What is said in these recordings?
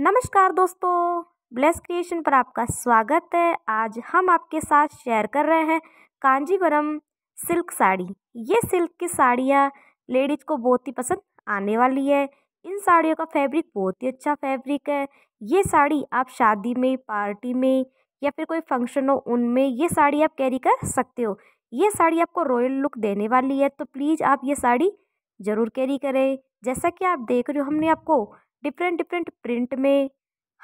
नमस्कार दोस्तों bless creation पर आपका स्वागत है आज हम आपके साथ शेयर कर रहे हैं कांजीवरम सिल्क साड़ी ये सिल्क की साड़ियाँ लेडीज को बहुत ही पसंद आने वाली है इन साड़ियों का फैब्रिक बहुत ही अच्छा फैब्रिक है ये साड़ी आप शादी में पार्टी में या फिर कोई फंक्शन हो उनमें ये साड़ी आप कैरी कर सकते हो ये साड़ी आपको रॉयल लुक देने वाली है तो प्लीज़ आप ये साड़ी ज़रूर कैरी करें जैसा कि आप देख रहे हो हमने आपको डिफरेंट डिफरेंट प्रिंट में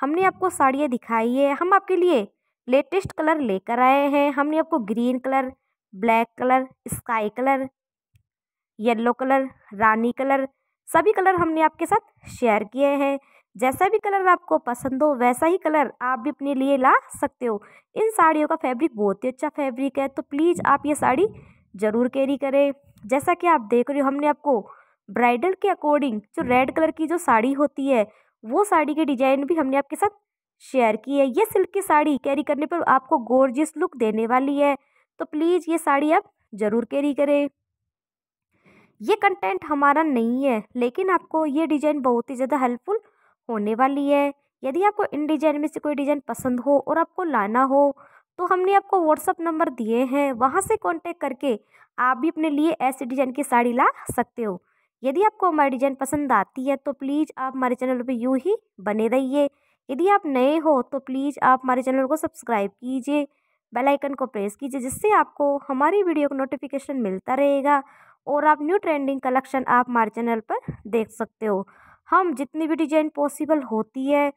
हमने आपको साड़ियाँ दिखाई है हम आपके लिए लेटेस्ट कलर लेकर आए हैं हमने आपको green colour black colour sky colour yellow colour रानी कलर सभी कलर हमने आपके साथ शेयर किए हैं जैसा भी कलर आपको पसंद हो वैसा ही कलर आप भी अपने लिए ला सकते हो इन साड़ियों का फैब्रिक बहुत ही अच्छा फैब्रिक है तो प्लीज़ आप ये साड़ी ज़रूर कैरी करें जैसा कि आप देख रहे हो हमने आपको ब्राइडल के अकॉर्डिंग जो रेड कलर की जो साड़ी होती है वो साड़ी की डिजाइन भी हमने आपके साथ शेयर की है ये सिल्क की साड़ी कैरी करने पर आपको गोर्जियस लुक देने वाली है तो प्लीज़ ये साड़ी आप ज़रूर कैरी करें ये कंटेंट हमारा नहीं है लेकिन आपको ये डिज़ाइन बहुत ही ज़्यादा हेल्पफुल होने वाली है यदि आपको इन डिज़ाइन में से कोई डिज़ाइन पसंद हो और आपको लाना हो तो हमने आपको व्हाट्सअप नंबर दिए हैं वहाँ से कॉन्टेक्ट करके आप भी अपने लिए ऐसे डिज़ाइन की साड़ी ला सकते हो यदि आपको हमारी डिज़ाइन पसंद आती है तो प्लीज़ आप हमारे चैनल पर यूँ ही बने रहिए यदि आप नए हो तो प्लीज़ आप हमारे चैनल को सब्सक्राइब कीजिए बेल आइकन को प्रेस कीजिए जिससे आपको हमारी वीडियो का नोटिफिकेशन मिलता रहेगा और आप न्यू ट्रेंडिंग कलेक्शन आप हमारे चैनल पर देख सकते हो हम जितनी भी डिज़ाइन पॉसिबल होती है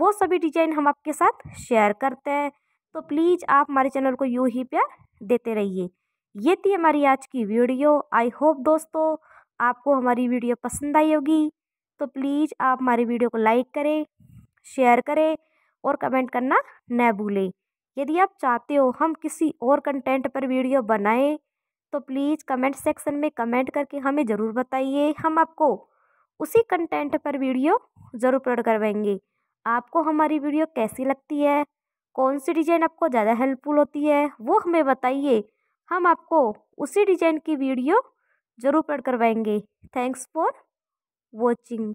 वो सभी डिज़ाइन हम आपके साथ शेयर करते हैं तो प्लीज़ आप हमारे चैनल को यूँ ही प्यार देते रहिए ये थी हमारी आज की वीडियो आई होप दोस्तों आपको हमारी वीडियो पसंद आई होगी तो प्लीज़ आप हमारी वीडियो को लाइक करें शेयर करें और कमेंट करना न भूलें यदि आप चाहते हो हम किसी और कंटेंट पर वीडियो बनाएं तो प्लीज़ कमेंट सेक्शन में कमेंट करके हमें ज़रूर बताइए हम आपको उसी कंटेंट पर वीडियो ज़रूर अपलोड करवाएंगे आपको हमारी वीडियो कैसी लगती है कौन सी डिज़ाइन आपको ज़्यादा हेल्पफुल होती है वो हमें बताइए हम आपको उसी डिज़ाइन की वीडियो ज़रूर पढ़ करवाएंगे थैंक्स फॉर वॉचिंग